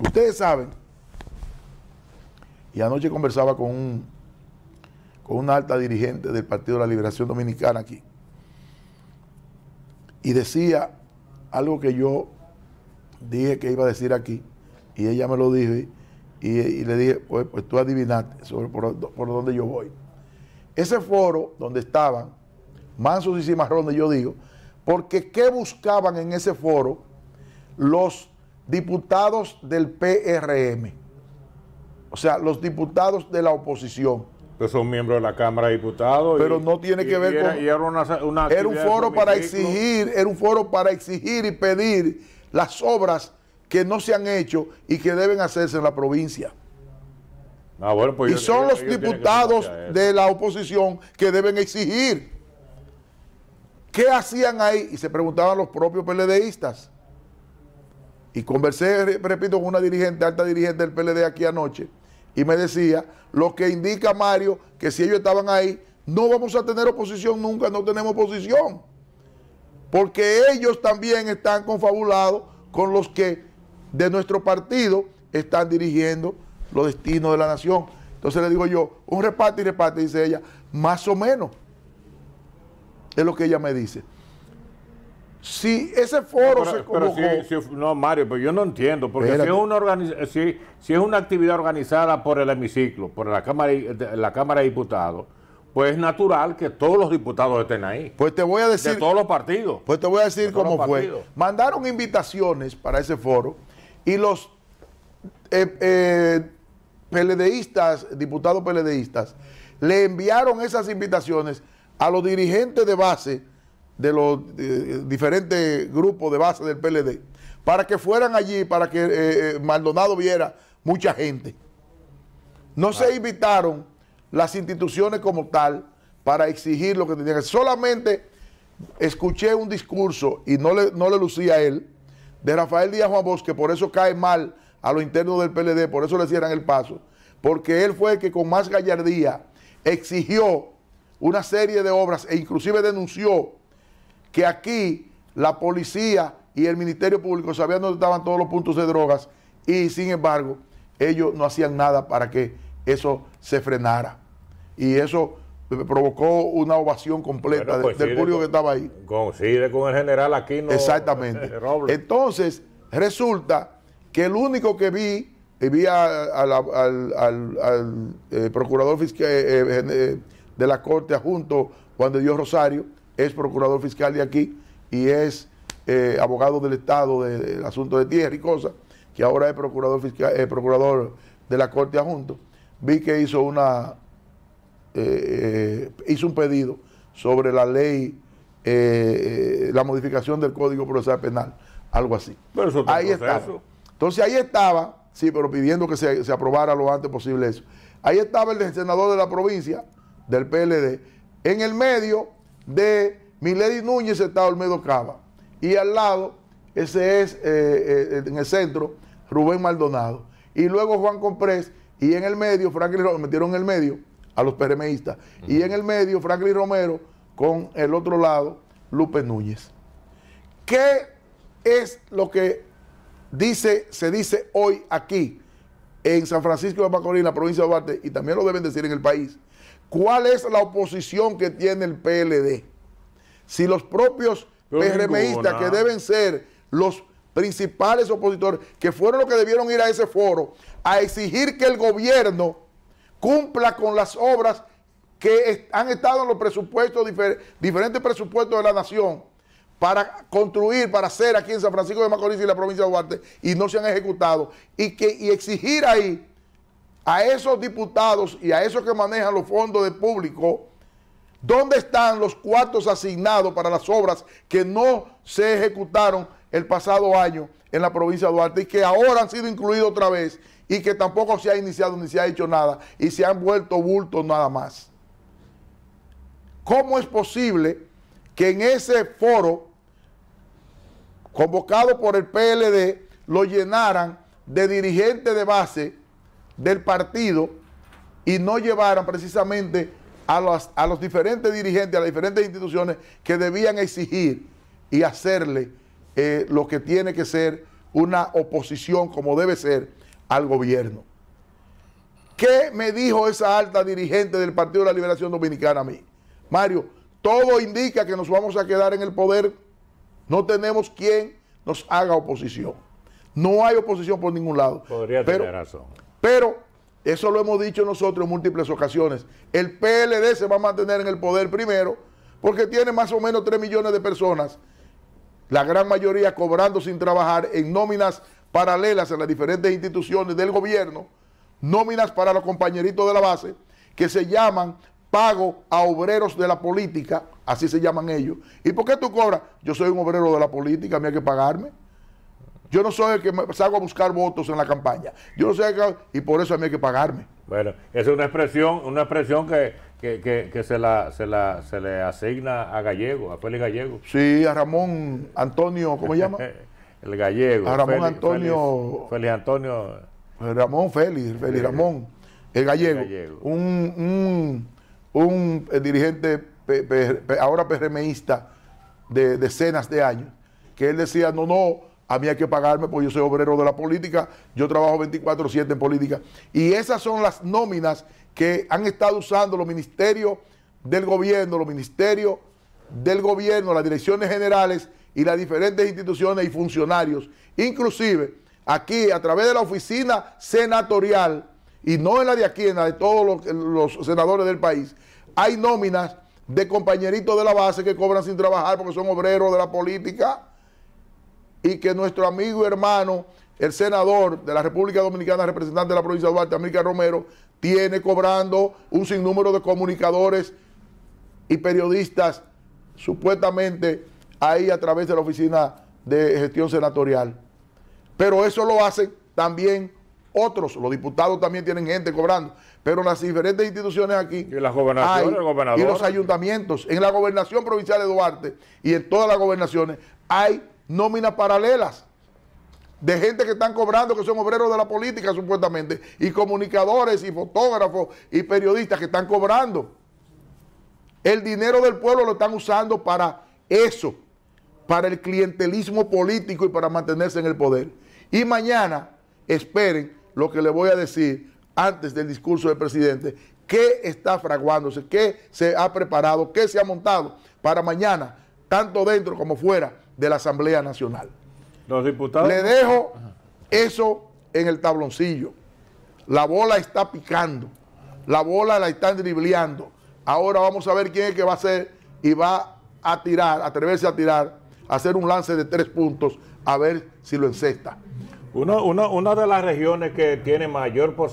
Ustedes saben, y anoche conversaba con un con una alta dirigente del Partido de la Liberación Dominicana aquí, y decía algo que yo dije que iba a decir aquí, y ella me lo dijo, y, le dije, pues, pues tú adivinaste por, por dónde yo voy. Ese foro donde estaban mansos y cimarrones, yo digo, porque ¿qué buscaban en ese foro los diputados del PRM, o sea, los diputados de la oposición. ¿Pero son miembros de la Cámara de Diputados. Pero no tiene que ver con. Era, un foro para exigir, era un foro para exigir y pedir las obras que no se han hecho y que deben hacerse en la provincia. Ah, pues y son los diputados de la oposición que deben exigir. ¿Qué hacían ahí? Y se preguntaban los propios PLDistas. Y conversé, repito, con una dirigente, alta dirigente del PLD aquí anoche, y me decía, lo que indica Mario, que si ellos estaban ahí, no vamos a tener oposición nunca, no tenemos oposición. Porque ellos también están confabulados con los que de nuestro partido están dirigiendo los destinos de la nación. Entonces le digo yo, un reparte y reparte, dice ella, más o menos. Es lo que ella me dice si ese foro se convocó... no, Mario, pero yo no entiendo, porque eh, si es, una actividad organizada por el hemiciclo, por la Cámara, la Cámara de Diputados, pues es natural que todos los diputados estén ahí. Pues te voy a decir... De todos los partidos. Pues te voy a decir cómo fue. Mandaron invitaciones para ese foro y los eh, eh, PLDistas, diputados PLDistas, le enviaron esas invitaciones a los dirigentes de base de los eh, diferentes grupos de base del PLD, para que fueran allí, para que eh, eh, Maldonado viera mucha gente. No se invitaron las instituciones como tal para exigir lo que tenían. Solamente escuché un discurso, y no le, no le lucía a él, de Rafael Díaz Juan Bosque que por eso cae mal a los internos del PLD, por eso le cierran el paso, porque él fue el que con más gallardía exigió una serie de obras e inclusive denunció que aquí la policía y el Ministerio Público sabían dónde estaban todos los puntos de drogas y sin embargo ellos no hacían nada para que eso se frenara. Y eso provocó una ovación completa pues del público que estaba ahí. Coincide con el general aquí no... Exactamente. Eh, Entonces, resulta que el único que vi, y vi al, eh, procurador fiscal eh, de la Corte adjunto, Juan de Dios Rosario, es procurador fiscal de aquí y es eh, abogado del Estado del asunto de tierra y cosas, que ahora es procurador, fiscal, eh, procurador de la Corte Adjunto, vi que hizo, una, eh, eh hizo un pedido sobre la ley, eh, la modificación del Código Procesal Penal, algo así. Pero ahí estaba. Entonces ahí estaba, sí, pero pidiendo que se, se aprobara lo antes posible eso. Ahí estaba el senador de la provincia, del PLD. En el medio de Milady Núñez está Olmedo Cava. Y al lado, ese es eh, eh, en el centro, Rubén Maldonado. Y luego Juan Comprés. Y en el medio, Franklin Romero, metieron en el medio a los PRMistas. Y en el medio, Franklin Romero con el otro lado, Lupe Núñez. ¿Qué es lo que dice, se dice hoy aquí en San Francisco de Macorís, en la provincia de Duarte, y también lo deben decir en el país? ¿Cuál es la oposición que tiene el PLD? Si los propios PRMistas, que deben ser los principales opositores, que fueron los que debieron ir a ese foro, a exigir que el gobierno cumpla con las obras que han estado en los presupuestos, diferentes presupuestos de la nación, para construir, para hacer aquí en San Francisco de Macorís y la provincia de Duarte, y no se han ejecutado, y, que, y exigir ahí a esos diputados y a esos que manejan los fondos de público, ¿dónde están los cuartos asignados para las obras que no se ejecutaron el pasado año en la provincia de Duarte y que ahora han sido incluidos otra vez y que tampoco se ha iniciado ni se ha hecho nada y se han vuelto bultos nada más? ¿Cómo es posible que en ese foro convocado por el PLD lo llenaran de dirigentes de base del partido y no llevaran precisamente a los, a los diferentes dirigentes, a las diferentes instituciones que debían exigir y hacerle eh, lo que tiene que ser una oposición como debe ser al gobierno. ¿Qué me dijo esa alta dirigente del Partido de la Liberación Dominicana a mí? Mario, todo indica que nos vamos a quedar en el poder. No tenemos quien nos haga oposición. No hay oposición por ningún lado. Podría tener razón. Pero eso lo hemos dicho nosotros en múltiples ocasiones. El PLD se va a mantener en el poder primero porque tiene más o menos 3 millones de personas, la gran mayoría cobrando sin trabajar en nóminas paralelas en las diferentes instituciones del gobierno, nóminas para los compañeritos de la base, que se llaman pago a obreros de la política, así se llaman ellos. ¿Y por qué tú cobras? Yo soy un obrero de la política, me hay que pagarme. Yo no soy el que me salgo a buscar votos en la campaña. Yo no soy el que, y por eso a mí hay que pagarme. Bueno, esa es una expresión, una expresión que, se, se, le asigna a Gallego, a Félix Gallego. Sí, a Ramón Antonio, ¿cómo se llama? el Gallego. A Ramón Antonio. Félix, Antonio. Pues Ramón Félix, Félix Ramón, el Gallego. Un, eh, dirigente ahora PRMista de decenas de años, que él decía, no, no a mí hay que pagarme porque yo soy obrero de la política, yo trabajo 24/7 en política. Y esas son las nóminas que han estado usando los ministerios del gobierno, los ministerios del gobierno, las direcciones generales y las diferentes instituciones y funcionarios, inclusive aquí a través de la oficina senatorial, y no en la de aquí, en la de todos los, los senadores del país, hay nóminas de compañeritos de la base que cobran sin trabajar porque son obreros de la política y que nuestro amigo y hermano, el senador de la República Dominicana, representante de la provincia de Duarte, América Romero, tiene cobrando un sinnúmero de comunicadores y periodistas supuestamente ahí a través de la oficina de gestión senatorial. Pero eso lo hacen también otros, los diputados también tienen gente cobrando, pero las diferentes instituciones aquí y, la y los ayuntamientos, en la gobernación provincial de Duarte y en todas las gobernaciones hay nóminas paralelas de gente que están cobrando que son obreros de la política supuestamente, y comunicadores y fotógrafos y periodistas que están cobrando. El dinero del pueblo lo están usando para eso, para el clientelismo político y para mantenerse en el poder. Y mañana esperen lo que le voy a decir antes del discurso del presidente, qué está fraguándose, qué se ha preparado, qué se ha montado para mañana, tanto dentro como fuera de la Asamblea Nacional. Los diputados. Le dejo eso en el tabloncillo. La bola está picando. La bola la están dribleando. Ahora vamos a ver quién es que va a ser y va a tirar, atreverse a tirar, a hacer un lance de tres puntos, a ver si lo encesta. una de las regiones que tiene mayor posibilidad.